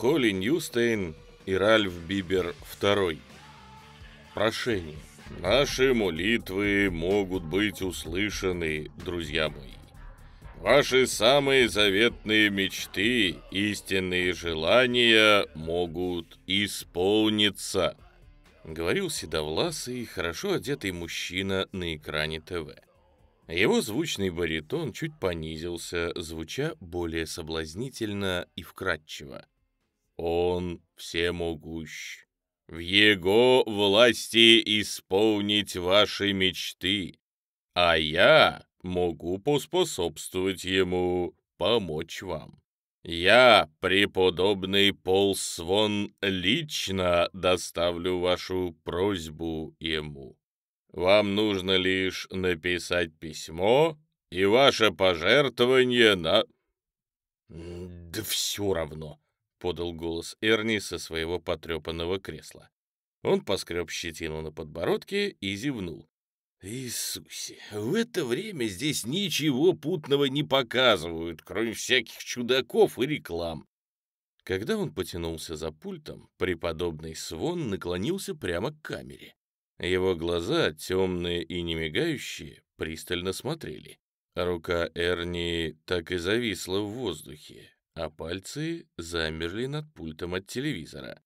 Холли Ньюстейн и Ральф Бибер II. Прошение. Наши молитвы могут быть услышаны, друзья мои. Ваши самые заветные мечты, истинные желания могут исполниться, говорил седовласый, хорошо одетый мужчина на экране ТВ. Его звучный баритон чуть понизился, звуча более соблазнительно и вкрадчиво. Он всемогущ. В Его власти исполнить ваши мечты, а я могу поспособствовать Ему помочь вам. Я, преподобный Полсвон, лично доставлю вашу просьбу Ему. Вам нужно лишь написать письмо, и ваше пожертвование на... Да все равно, подал голос Эрни со своего потрепанного кресла. Он поскреб щетину на подбородке и зевнул. «Иисусе, в это время здесь ничего путного не показывают, кроме всяких чудаков и реклам». Когда он потянулся за пультом, преподобный Свон наклонился прямо к камере. Его глаза, темные и не мигающие, пристально смотрели. Рука Эрни так и зависла в воздухе, а пальцы замерли над пультом от телевизора.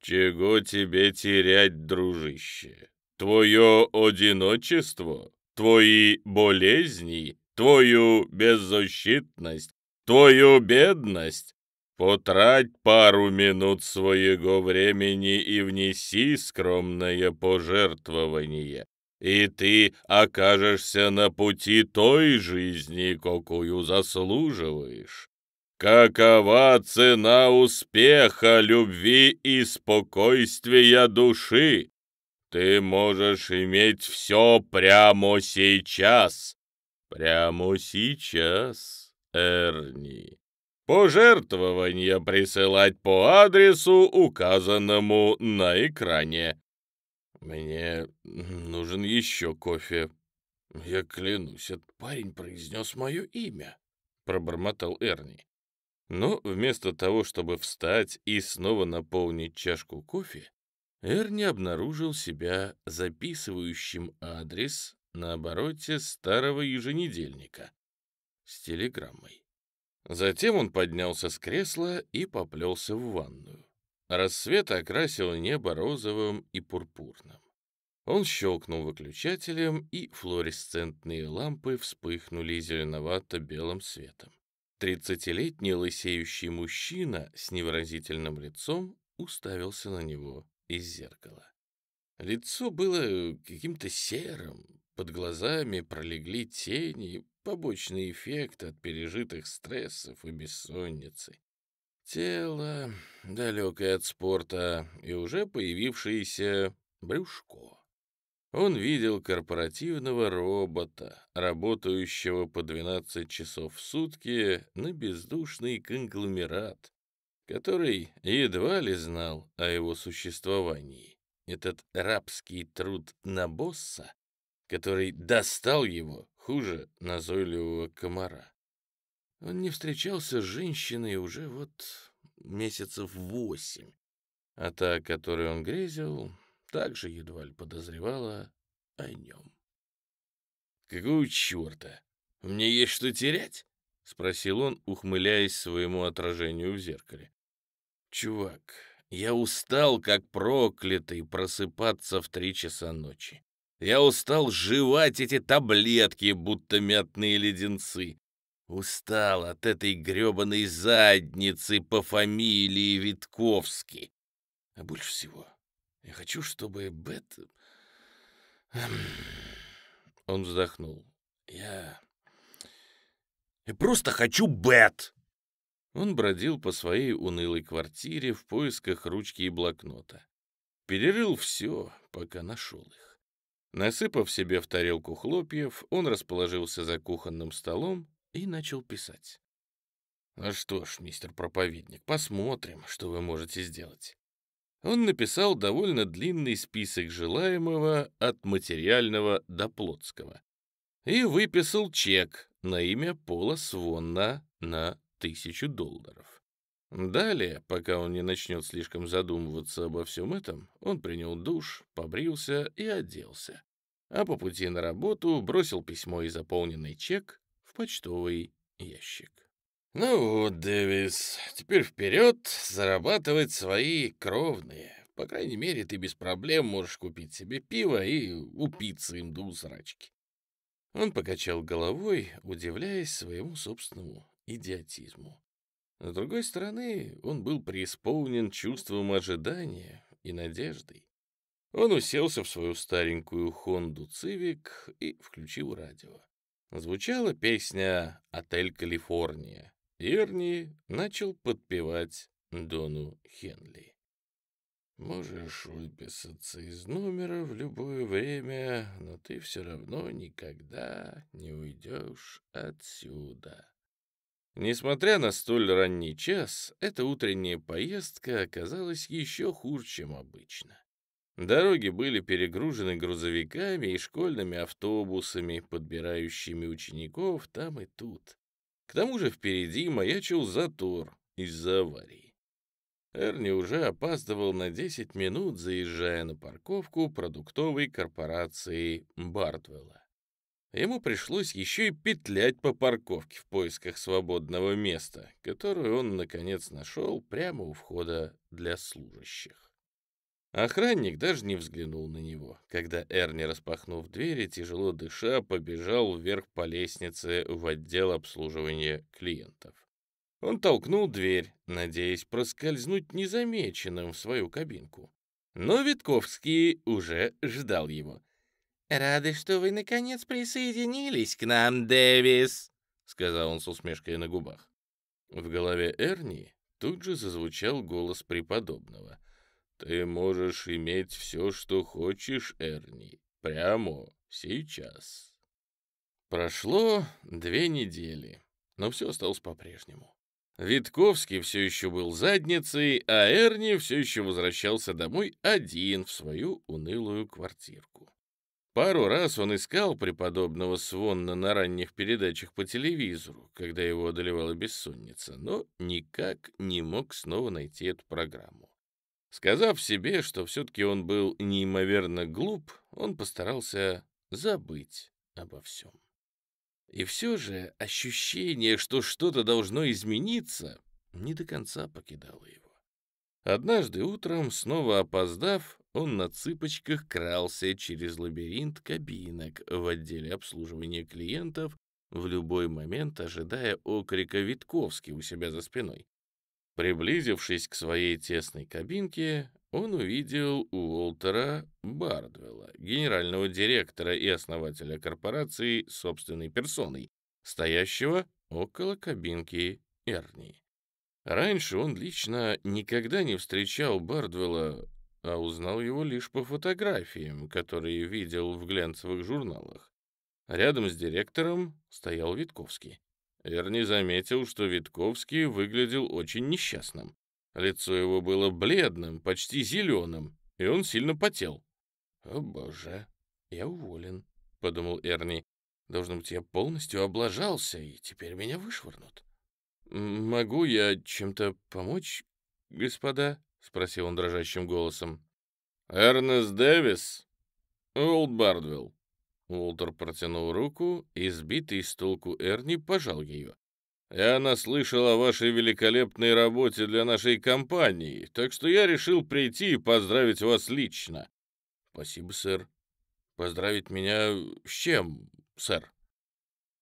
«Чего тебе терять, дружище? Твое одиночество, твои болезни, твою беззащитность, твою бедность? Потрать пару минут своего времени и внеси скромное пожертвование, и ты окажешься на пути той жизни, какую заслуживаешь. Какова цена успеха, любви и спокойствия души? Ты можешь иметь все прямо сейчас. Прямо сейчас, Эрни. Пожертвования присылать по адресу, указанному на экране. Мне нужен еще кофе. Я клянусь, этот парень произнес мое имя, пробормотал Эрни. Но вместо того, чтобы встать и снова наполнить чашку кофе, Эрни обнаружил себя записывающим адрес на обороте старого еженедельника с телеграммой. Затем он поднялся с кресла и поплелся в ванную. Рассвет окрасил небо розовым и пурпурным. Он щелкнул выключателем, и флуоресцентные лампы вспыхнули зеленовато-белым светом. Тридцатилетний лысеющий мужчина с невыразительным лицом уставился на него из зеркала. Лицо было э, каким-то серым, под глазами пролегли тени, побочный эффект от пережитых стрессов и бессонницы. Тело, далекое от спорта, и уже появившееся брюшко. Он видел корпоративного робота, работающего по 12 часов в сутки на бездушный конгломерат, который едва ли знал о его существовании. Этот рабский труд на босса, который достал его хуже назойливого комара. Он не встречался с женщиной уже вот месяцев восемь, а та, о которой он грезил, также едва ли подозревала о нем. «Какого черта? Мне есть что терять?» — спросил он, ухмыляясь своему отражению в зеркале. «Чувак, я устал, как проклятый, просыпаться в три часа ночи. Я устал жевать эти таблетки, будто мятные леденцы. Устал от этой грёбаной задницы по фамилии Витковский. А больше всего я хочу, чтобы Бет...» эм, Он вздохнул. «Я... Я просто хочу Бет!» Он бродил по своей унылой квартире в поисках ручки и блокнота. Перерыл все, пока нашел их. Насыпав себе в тарелку хлопьев, он расположился за кухонным столом и начал писать. «Ну что ж, мистер проповедник, посмотрим, что вы можете сделать он написал довольно длинный список желаемого от материального до плотского и выписал чек на имя Пола Свонна на тысячу долларов. Далее, пока он не начнет слишком задумываться обо всем этом, он принял душ, побрился и оделся, а по пути на работу бросил письмо и заполненный чек в почтовый ящик. «Ну вот, Дэвис, теперь вперед, зарабатывать свои кровные. По крайней мере, ты без проблем можешь купить себе пиво и упиться им до усрачки». Он покачал головой, удивляясь своему собственному идиотизму. С другой стороны, он был преисполнен чувством ожидания и надеждой. Он уселся в свою старенькую Хонду Цивик и включил радио. Звучала песня «Отель Калифорния». Ирни начал подпевать Дону Хенли. «Можешь выписаться из номера в любое время, но ты все равно никогда не уйдешь отсюда». Несмотря на столь ранний час, эта утренняя поездка оказалась еще хуже, чем обычно. Дороги были перегружены грузовиками и школьными автобусами, подбирающими учеников там и тут. К тому же впереди маячил затор из-за аварии. Эрни уже опаздывал на 10 минут, заезжая на парковку продуктовой корпорации Бартвелла. Ему пришлось еще и петлять по парковке в поисках свободного места, которое он, наконец, нашел прямо у входа для служащих. Охранник даже не взглянул на него, когда Эрни, распахнув двери, тяжело дыша, побежал вверх по лестнице в отдел обслуживания клиентов. Он толкнул дверь, надеясь проскользнуть незамеченным в свою кабинку. Но Витковский уже ждал его. «Рады, что вы, наконец, присоединились к нам, Дэвис», — сказал он с усмешкой на губах. В голове Эрни тут же зазвучал голос преподобного. «Ты можешь иметь все, что хочешь, Эрни, прямо сейчас». Прошло две недели, но все осталось по-прежнему. Витковский все еще был задницей, а Эрни все еще возвращался домой один в свою унылую квартирку. Пару раз он искал преподобного Свонна на ранних передачах по телевизору, когда его одолевала бессонница, но никак не мог снова найти эту программу. Сказав себе, что все-таки он был неимоверно глуп, он постарался забыть обо всем. И все же ощущение, что что-то должно измениться, не до конца покидало его. Однажды утром, снова опоздав, он на цыпочках крался через лабиринт кабинок в отделе обслуживания клиентов, в любой момент ожидая окрика Витковски у себя за спиной. Приблизившись к своей тесной кабинке, он увидел Уолтера Бардвелла, генерального директора и основателя корпорации собственной персоной, стоящего около кабинки Эрни. Раньше он лично никогда не встречал Бардвелла, а узнал его лишь по фотографиям, которые видел в глянцевых журналах. Рядом с директором стоял Витковский. Верни заметил, что Витковский выглядел очень несчастным. Лицо его было бледным, почти зеленым, и он сильно потел. «О боже, я уволен», — подумал Эрни. «Должно быть, я полностью облажался, и теперь меня вышвырнут». «Могу я чем-то помочь, господа?» — спросил он дрожащим голосом. «Эрнест Дэвис, Уолт Бардвилл», Уолтер протянул руку, и сбитый с толку Эрни пожал ее. «Я наслышал о вашей великолепной работе для нашей компании, так что я решил прийти и поздравить вас лично». «Спасибо, сэр». «Поздравить меня с чем, сэр?»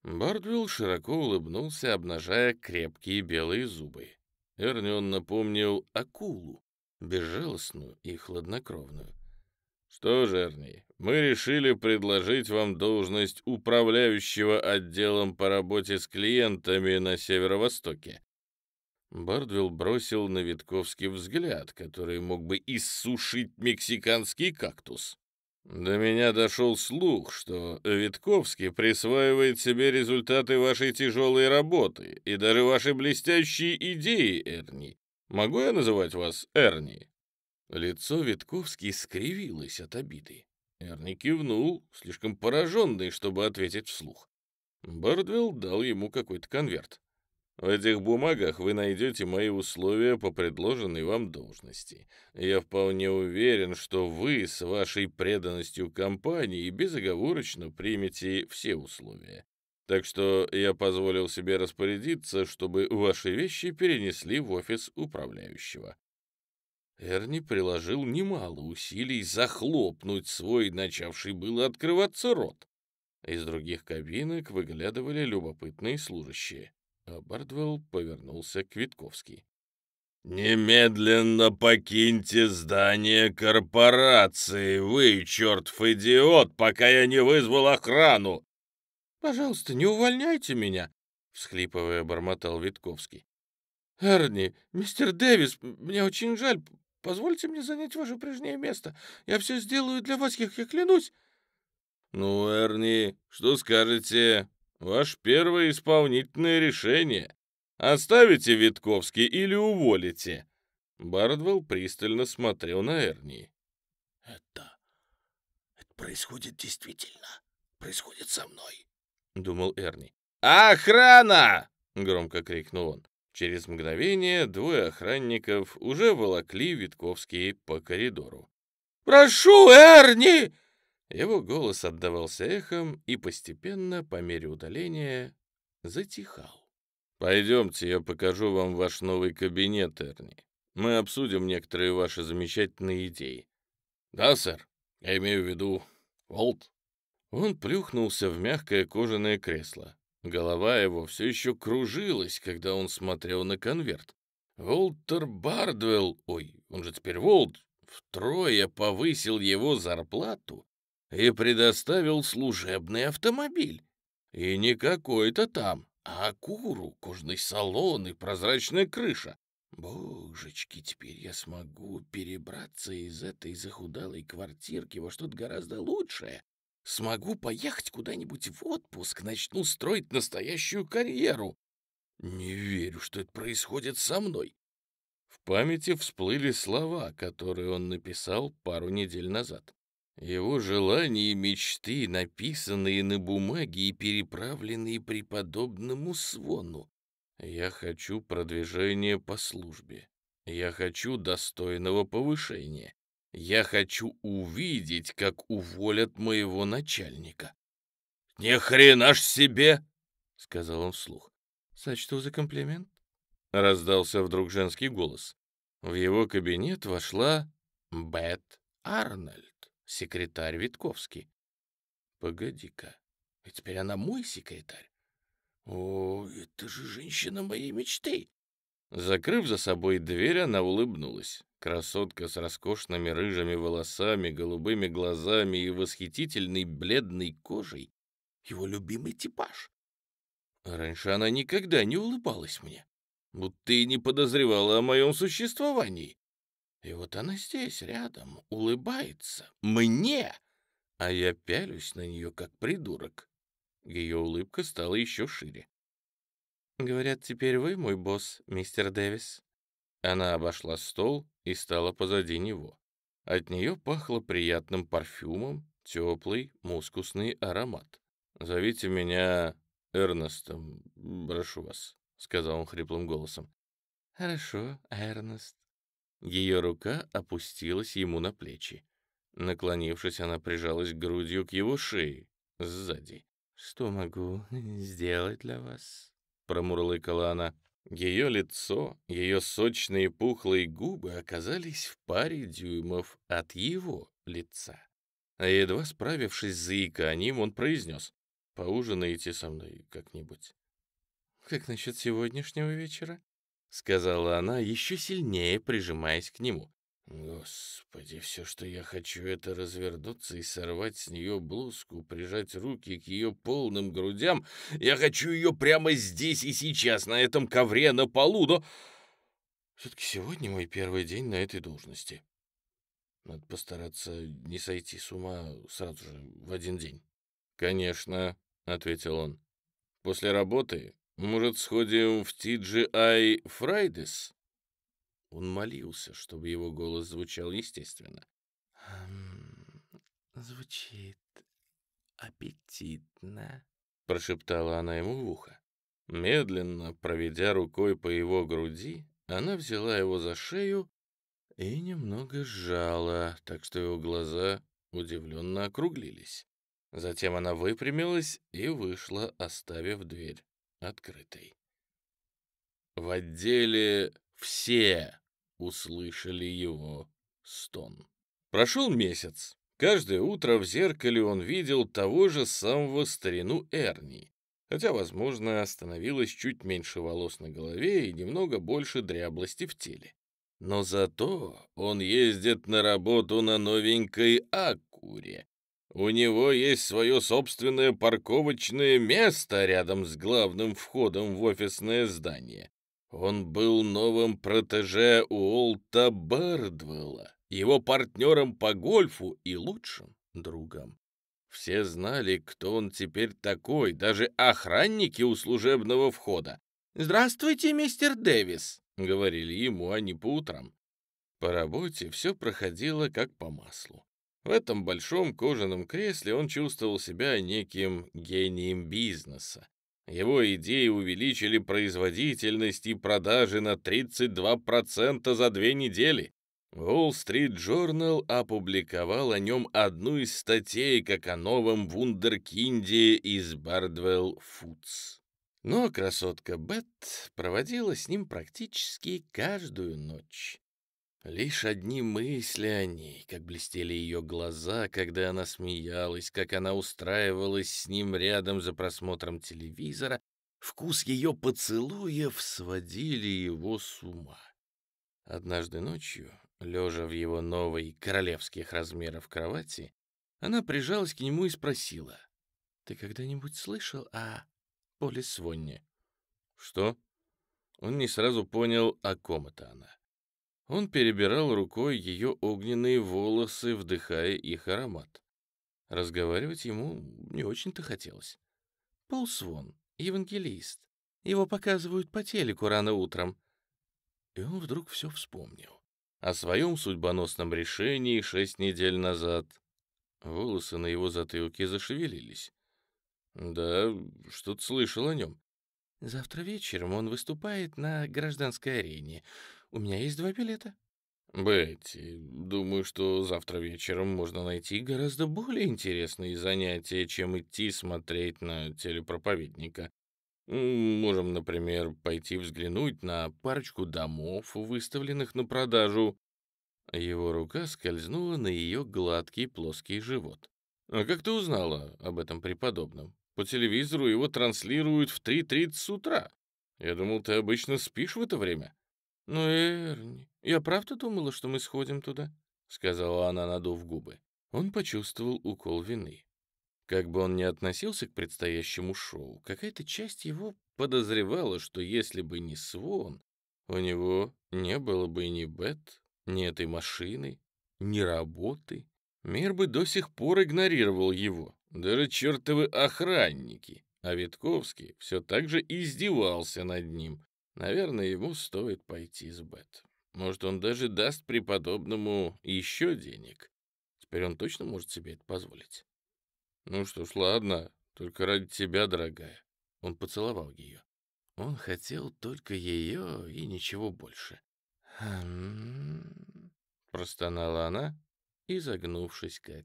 Бардвилл широко улыбнулся, обнажая крепкие белые зубы. Эрни он напомнил акулу, безжалостную и хладнокровную. «Что же, Эрни, мы решили предложить вам должность управляющего отделом по работе с клиентами на Северо-Востоке». Бардвилл бросил на Витковский взгляд, который мог бы иссушить мексиканский кактус. «До меня дошел слух, что Витковский присваивает себе результаты вашей тяжелой работы и даже ваши блестящие идеи, Эрни. Могу я называть вас Эрни?» Лицо Витковский скривилось от обиды. Эрни кивнул, слишком пораженный, чтобы ответить вслух. Бардвилл дал ему какой-то конверт. В этих бумагах вы найдете мои условия по предложенной вам должности. Я вполне уверен, что вы с вашей преданностью компании безоговорочно примете все условия. Так что я позволил себе распорядиться, чтобы ваши вещи перенесли в офис управляющего. Эрни приложил немало усилий захлопнуть свой начавший было открываться рот. Из других кабинок выглядывали любопытные служащие. А Бардвелл повернулся к Витковски. «Немедленно покиньте здание корпорации, вы, чертов идиот, пока я не вызвал охрану!» «Пожалуйста, не увольняйте меня!» — всхлипывая, бормотал Витковский. «Эрни, мистер Дэвис, мне очень жаль, Позвольте мне занять ваше прежнее место. Я все сделаю для вас, как я клянусь». «Ну, Эрни, что скажете? Ваше первое исполнительное решение. Оставите Витковский или уволите?» Бардвелл пристально смотрел на Эрни. «Это... это происходит действительно. Происходит со мной», — думал Эрни. «Охрана!» — громко крикнул он. Через мгновение двое охранников уже волокли Витковский по коридору. «Прошу, Эрни!» Его голос отдавался эхом и постепенно, по мере удаления, затихал. «Пойдемте, я покажу вам ваш новый кабинет, Эрни. Мы обсудим некоторые ваши замечательные идеи». «Да, сэр. Я имею в виду Волт». Он плюхнулся в мягкое кожаное кресло. Голова его все еще кружилась, когда он смотрел на конверт. Волтер Бардвелл, ой, он же теперь Волт, втрое повысил его зарплату и предоставил служебный автомобиль. И не какой-то там, а куру, кожный салон и прозрачная крыша. Божечки, теперь я смогу перебраться из этой захудалой квартирки во что-то гораздо лучшее, Смогу поехать куда-нибудь в отпуск, начну строить настоящую карьеру. Не верю, что это происходит со мной. В памяти всплыли слова, которые он написал пару недель назад. Его желания и мечты, написанные на бумаге и переправленные преподобному Свону. «Я хочу продвижения по службе. Я хочу достойного повышения. Я хочу увидеть, как уволят моего начальника. Не хрена ж себе!» — сказал он вслух. «Сочту за комплимент?» — раздался вдруг женский голос. В его кабинет вошла Бет Арнольд, секретарь Витковский. «Погоди-ка, теперь она мой секретарь. О, это же женщина моей мечты!» Закрыв за собой дверь, она улыбнулась. Красотка с роскошными рыжими волосами, голубыми глазами и восхитительной бледной кожей. Его любимый типаж. Раньше она никогда не улыбалась мне, будто и не подозревала о моем существовании. И вот она здесь, рядом, улыбается. Мне! А я пялюсь на нее, как придурок. Ее улыбка стала еще шире. «Говорят, теперь вы мой босс, мистер Дэвис». Она обошла стол и стала позади него. От нее пахло приятным парфюмом, теплый мускусный аромат. «Зовите меня Эрнестом, прошу вас», — сказал он хриплым голосом. «Хорошо, Эрнест». Ее рука опустилась ему на плечи. Наклонившись, она прижалась грудью к его шее сзади. «Что могу сделать для вас?» промурлыкала она. Ее лицо, ее сочные пухлые губы оказались в паре дюймов от его лица. А едва справившись с заиканием, он произнес «Поужинаете со мной как-нибудь». «Как насчет сегодняшнего вечера?» — сказала она, еще сильнее прижимаясь к нему. Господи, все, что я хочу, это развернуться и сорвать с нее блузку, прижать руки к ее полным грудям. Я хочу ее прямо здесь и сейчас, на этом ковре, на полу, но... Все-таки сегодня мой первый день на этой должности. Надо постараться не сойти с ума сразу же, в один день. «Конечно», — ответил он. «После работы, может, сходим в TGI Fridays?» Он молился, чтобы его голос звучал естественно. «Звучит аппетитно», — прошептала она ему в ухо. Медленно, проведя рукой по его груди, она взяла его за шею и немного сжала, так что его глаза удивленно округлились. Затем она выпрямилась и вышла, оставив дверь открытой. В отделе все услышали его стон. Прошел месяц. Каждое утро в зеркале он видел того же самого старину Эрни, хотя, возможно, остановилось чуть меньше волос на голове и немного больше дряблости в теле. Но зато он ездит на работу на новенькой Акуре. У него есть свое собственное парковочное место рядом с главным входом в офисное здание. Он был новым протеже Уолта Бердвелла, его партнером по гольфу и лучшим другом. Все знали, кто он теперь такой, даже охранники у служебного входа. «Здравствуйте, мистер Дэвис», — говорили ему они по утрам. По работе все проходило как по маслу. В этом большом кожаном кресле он чувствовал себя неким гением бизнеса. Его идеи увеличили производительность и продажи на 32% за две недели. Wall Street Journal опубликовал о нем одну из статей, как о новом вундеркинде из Бардвелл Фудс. Но красотка Бет проводила с ним практически каждую ночь. Лишь одни мысли о ней, как блестели ее глаза, когда она смеялась, как она устраивалась с ним рядом за просмотром телевизора, вкус ее поцелуев сводили его с ума. Однажды ночью, лежа в его новой королевских размеров кровати, она прижалась к нему и спросила, «Ты когда-нибудь слышал о Поле Свонне?» «Что?» Он не сразу понял, о ком это она. Он перебирал рукой ее огненные волосы, вдыхая их аромат. Разговаривать ему не очень-то хотелось. Пол Свон, евангелист. Его показывают по телеку рано утром. И он вдруг все вспомнил. О своем судьбоносном решении шесть недель назад. Волосы на его затылке зашевелились. Да, что-то слышал о нем. Завтра вечером он выступает на гражданской арене. У меня есть два билета». «Бетти, думаю, что завтра вечером можно найти гораздо более интересные занятия, чем идти смотреть на телепроповедника. Можем, например, пойти взглянуть на парочку домов, выставленных на продажу». Его рука скользнула на ее гладкий плоский живот. «А как ты узнала об этом преподобном? По телевизору его транслируют в 3.30 утра. Я думал, ты обычно спишь в это время». «Ну, Эрни, я правда думала, что мы сходим туда?» — сказала она, надув губы. Он почувствовал укол вины. Как бы он ни относился к предстоящему шоу, какая-то часть его подозревала, что если бы не Свон, у него не было бы ни Бет, ни этой машины, ни работы. Мир бы до сих пор игнорировал его, даже чертовы охранники, а Витковский все так же издевался над ним, Наверное, ему стоит пойти с Бет. Может, он даже даст преподобному еще денег. Теперь он точно может себе это позволить. Ну что ж, ладно, только ради тебя, дорогая. Он поцеловал ее. Он хотел только ее и ничего больше. «Хм...» — простонала она, изогнувшись, как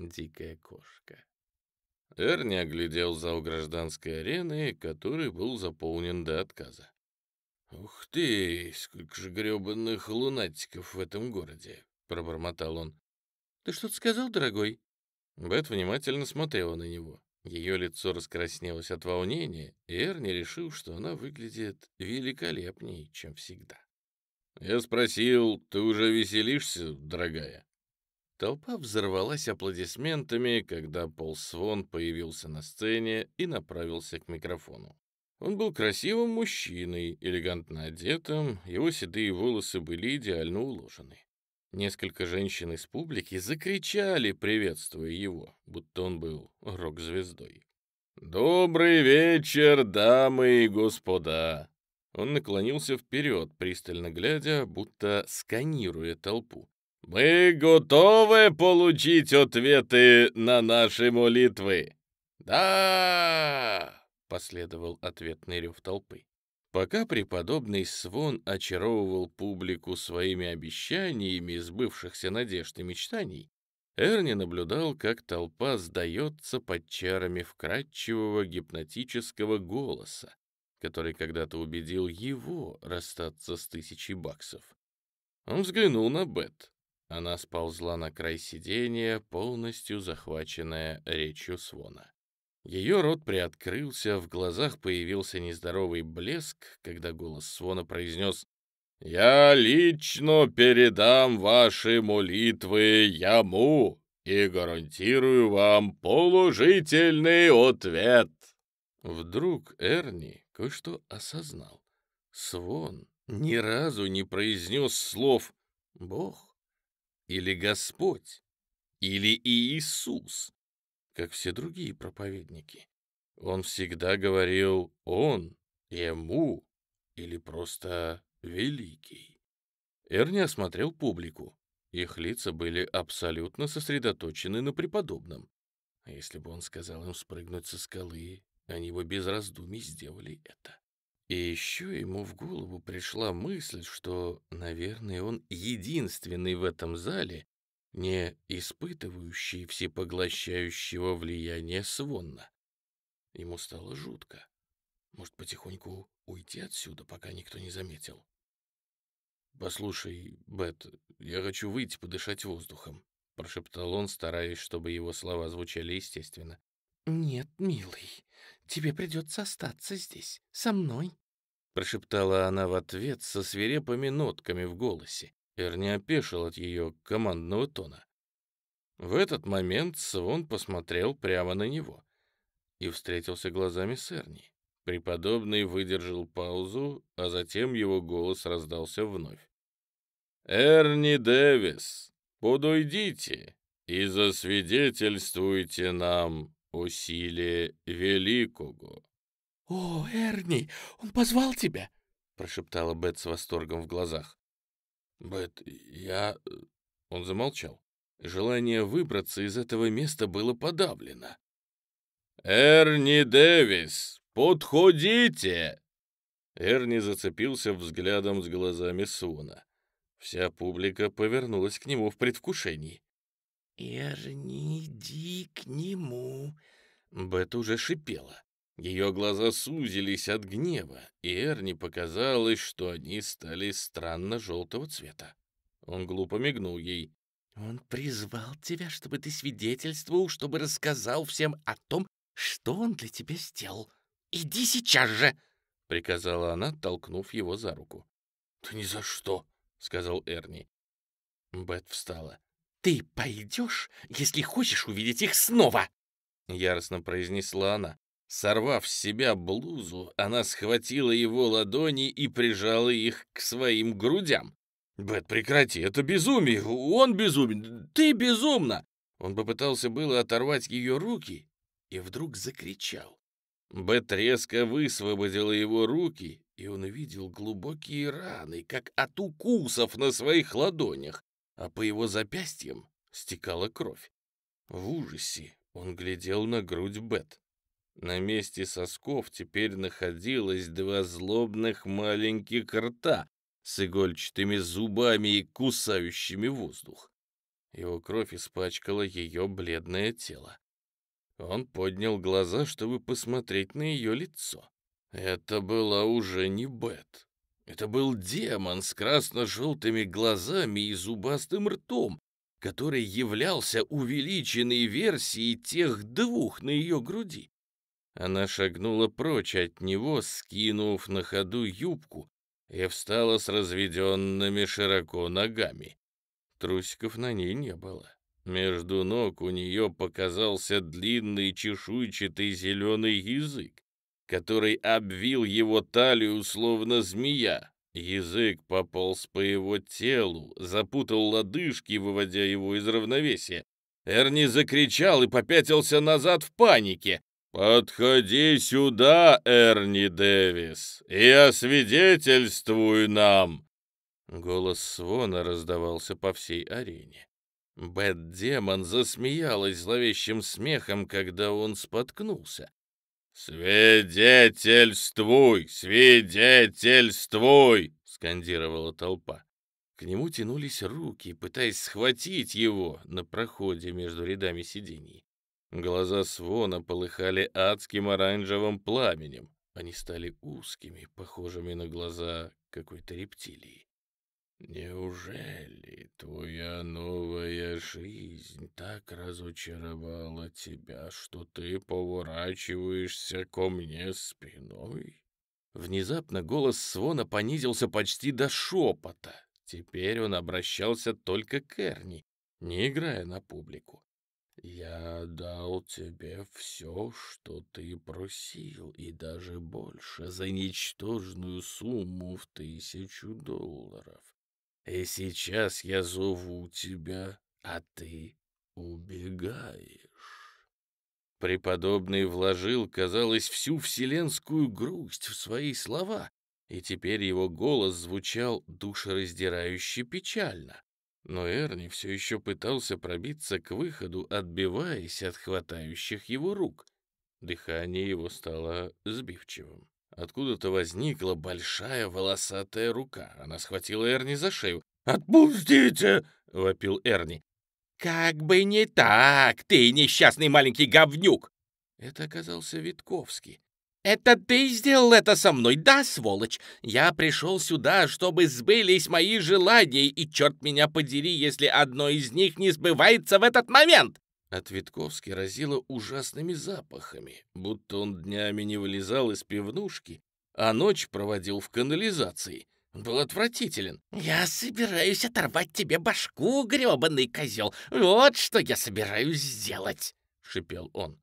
дикая кошка. Эрни оглядел зал гражданской арены, который был заполнен до отказа. «Ух ты, сколько же гребанных лунатиков в этом городе!» — пробормотал он. «Ты что-то сказал, дорогой?» Бет внимательно смотрела на него. Ее лицо раскраснелось от волнения, и Эрни решил, что она выглядит великолепней, чем всегда. «Я спросил, ты уже веселишься, дорогая?» Толпа взорвалась аплодисментами, когда Пол Свон появился на сцене и направился к микрофону. Он был красивым мужчиной, элегантно одетым, его седые волосы были идеально уложены. Несколько женщин из публики закричали, приветствуя его, будто он был рок-звездой. «Добрый вечер, дамы и господа!» Он наклонился вперед, пристально глядя, будто сканируя толпу. «Мы готовы получить ответы на наши молитвы?» «Да!» последовал ответный рев толпы. Пока преподобный Свон очаровывал публику своими обещаниями сбывшихся надежд и мечтаний, Эрни наблюдал, как толпа сдается под чарами вкрадчивого гипнотического голоса, который когда-то убедил его расстаться с тысячей баксов. Он взглянул на Бет. Она сползла на край сиденья, полностью захваченная речью Свона. Ее рот приоткрылся, в глазах появился нездоровый блеск, когда голос Свона произнес «Я лично передам ваши молитвы Яму и гарантирую вам положительный ответ». Вдруг Эрни кое-что осознал. Свон ни разу не произнес слов «Бог» или «Господь» или «Иисус» как все другие проповедники. Он всегда говорил «он», «ему» или просто «великий». Эрни осмотрел публику. Их лица были абсолютно сосредоточены на преподобном. А если бы он сказал им спрыгнуть со скалы, они бы без раздумий сделали это. И еще ему в голову пришла мысль, что, наверное, он единственный в этом зале, не испытывающий всепоглощающего влияния Свонна. Ему стало жутко. Может, потихоньку уйти отсюда, пока никто не заметил. «Послушай, Бет, я хочу выйти подышать воздухом», — прошептал он, стараясь, чтобы его слова звучали естественно. «Нет, милый, тебе придется остаться здесь, со мной», — прошептала она в ответ со свирепыми нотками в голосе. Эрни опешил от ее командного тона. В этот момент Свон посмотрел прямо на него и встретился глазами с Эрни. Преподобный выдержал паузу, а затем его голос раздался вновь. «Эрни Дэвис, подойдите и засвидетельствуйте нам усилие великого». «О, Эрни, он позвал тебя!» — прошептала Бет с восторгом в глазах. «Бет, я...» э, Он замолчал. Желание выбраться из этого места было подавлено. «Эрни Дэвис, подходите!» Эрни зацепился взглядом с глазами Суна. Вся публика повернулась к нему в предвкушении. «Эрни, иди к нему!» Бет уже шипела. Ее глаза сузились от гнева, и Эрни показалось, что они стали странно желтого цвета. Он глупо мигнул ей. «Он призвал тебя, чтобы ты свидетельствовал, чтобы рассказал всем о том, что он для тебя сделал. Иди сейчас же!» — приказала она, толкнув его за руку. «Да ни за что!» — сказал Эрни. Бет встала. «Ты пойдешь, если хочешь увидеть их снова!» — яростно произнесла она. Сорвав с себя блузу, она схватила его ладони и прижала их к своим грудям. «Бет, прекрати, это безумие! Он безумен! Ты безумна!» Он попытался было оторвать ее руки и вдруг закричал. Бет резко высвободила его руки, и он увидел глубокие раны, как от укусов на своих ладонях, а по его запястьям стекала кровь. В ужасе он глядел на грудь Бет. На месте сосков теперь находилось два злобных маленьких рта с игольчатыми зубами и кусающими воздух. Его кровь испачкала ее бледное тело. Он поднял глаза, чтобы посмотреть на ее лицо. Это была уже не Бет. Это был демон с красно-желтыми глазами и зубастым ртом, который являлся увеличенной версией тех двух на ее груди. Она шагнула прочь от него, скинув на ходу юбку, и встала с разведенными широко ногами. Трусиков на ней не было. Между ног у нее показался длинный чешуйчатый зеленый язык, который обвил его талию словно змея. Язык пополз по его телу, запутал лодыжки, выводя его из равновесия. Эрни закричал и попятился назад в панике. «Подходи сюда, Эрни Дэвис, и освидетельствуй нам!» Голос Свона раздавался по всей арене. Бэт-демон засмеялась зловещим смехом, когда он споткнулся. «Свидетельствуй! Свидетельствуй!» — скандировала толпа. К нему тянулись руки, пытаясь схватить его на проходе между рядами сидений. Глаза Свона полыхали адским оранжевым пламенем. Они стали узкими, похожими на глаза какой-то рептилии. «Неужели твоя новая жизнь так разочаровала тебя, что ты поворачиваешься ко мне спиной?» Внезапно голос Свона понизился почти до шепота. Теперь он обращался только к Эрни, не играя на публику. «Я дал тебе все, что ты просил, и даже больше, за ничтожную сумму в тысячу долларов. И сейчас я зову тебя, а ты убегаешь». Преподобный вложил, казалось, всю вселенскую грусть в свои слова, и теперь его голос звучал душераздирающе печально но Эрни все еще пытался пробиться к выходу, отбиваясь от хватающих его рук. Дыхание его стало сбивчивым. Откуда-то возникла большая волосатая рука. Она схватила Эрни за шею. «Отпустите!» — вопил Эрни. «Как бы не так, ты несчастный маленький говнюк!» Это оказался Витковский. «Это ты сделал это со мной, да, сволочь? Я пришел сюда, чтобы сбылись мои желания, и черт меня подери, если одно из них не сбывается в этот момент!» От Витковски разило ужасными запахами, будто он днями не вылезал из пивнушки, а ночь проводил в канализации. Он был отвратителен. «Я собираюсь оторвать тебе башку, грёбаный козел! Вот что я собираюсь сделать!» — шипел он.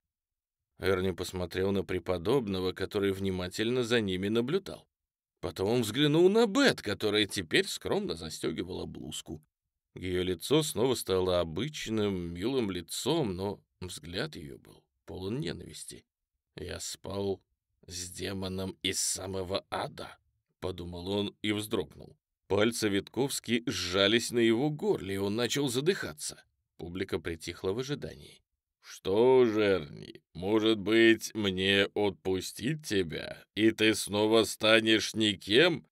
Эрни посмотрел на преподобного, который внимательно за ними наблюдал. Потом он взглянул на Бет, которая теперь скромно застегивала блузку. Ее лицо снова стало обычным, милым лицом, но взгляд ее был полон ненависти. «Я спал с демоном из самого ада», — подумал он и вздрогнул. Пальцы Витковски сжались на его горле, и он начал задыхаться. Публика притихла в ожидании. «Что, Жерни, может быть, мне отпустить тебя, и ты снова станешь никем?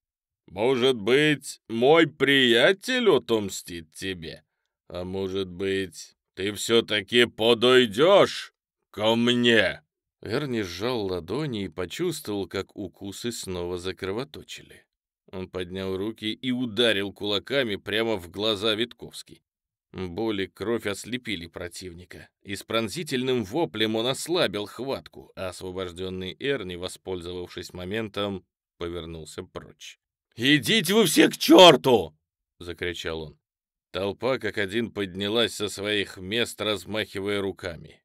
Может быть, мой приятель отомстит тебе? А может быть, ты все-таки подойдешь ко мне?» Эрни сжал ладони и почувствовал, как укусы снова закровоточили. Он поднял руки и ударил кулаками прямо в глаза Витковский. Боли кровь ослепили противника, и с пронзительным воплем он ослабил хватку, а освобожденный Эрни, воспользовавшись моментом, повернулся прочь. «Идите вы все к черту!» — закричал он. Толпа как один поднялась со своих мест, размахивая руками.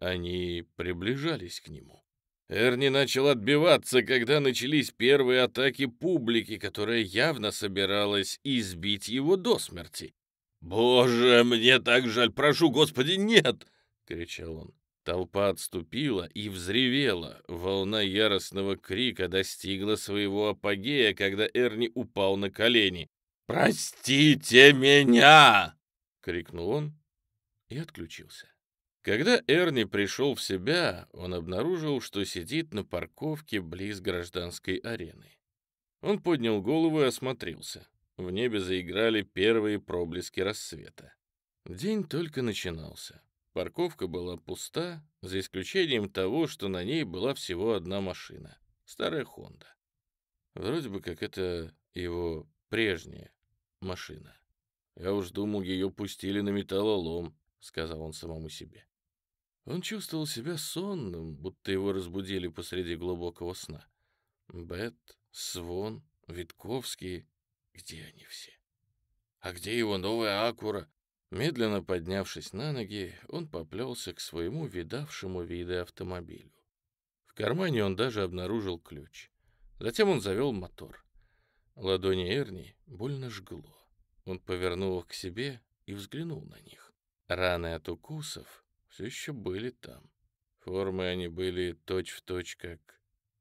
Они приближались к нему. Эрни начал отбиваться, когда начались первые атаки публики, которая явно собиралась избить его до смерти. «Боже, мне так жаль! Прошу, Господи, нет!» — кричал он. Толпа отступила и взревела. Волна яростного крика достигла своего апогея, когда Эрни упал на колени. «Простите меня!» — крикнул он и отключился. Когда Эрни пришел в себя, он обнаружил, что сидит на парковке близ гражданской арены. Он поднял голову и осмотрелся. В небе заиграли первые проблески рассвета. День только начинался. Парковка была пуста, за исключением того, что на ней была всего одна машина — старая «Хонда». Вроде бы как это его прежняя машина. «Я уж думал, ее пустили на металлолом», — сказал он самому себе. Он чувствовал себя сонным, будто его разбудили посреди глубокого сна. Бет, Свон, Витковский, где они все? А где его новая Акура? Медленно поднявшись на ноги, он поплелся к своему видавшему виды автомобилю. В кармане он даже обнаружил ключ. Затем он завел мотор. Ладони Эрни больно жгло. Он повернул их к себе и взглянул на них. Раны от укусов все еще были там. Формы они были точь-в-точь, точь, как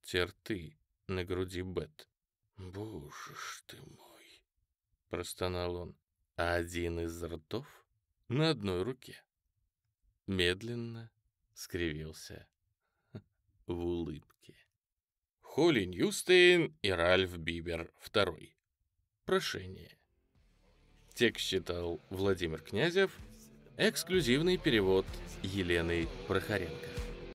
терты на груди Бет. «Боже ж ты мой!» простонал он, а один из ртов на одной руке. Медленно скривился в улыбке. Холин Юстейн и Ральф Бибер II. Прошение. Текст читал Владимир Князев. Эксклюзивный перевод Елены Прохоренко.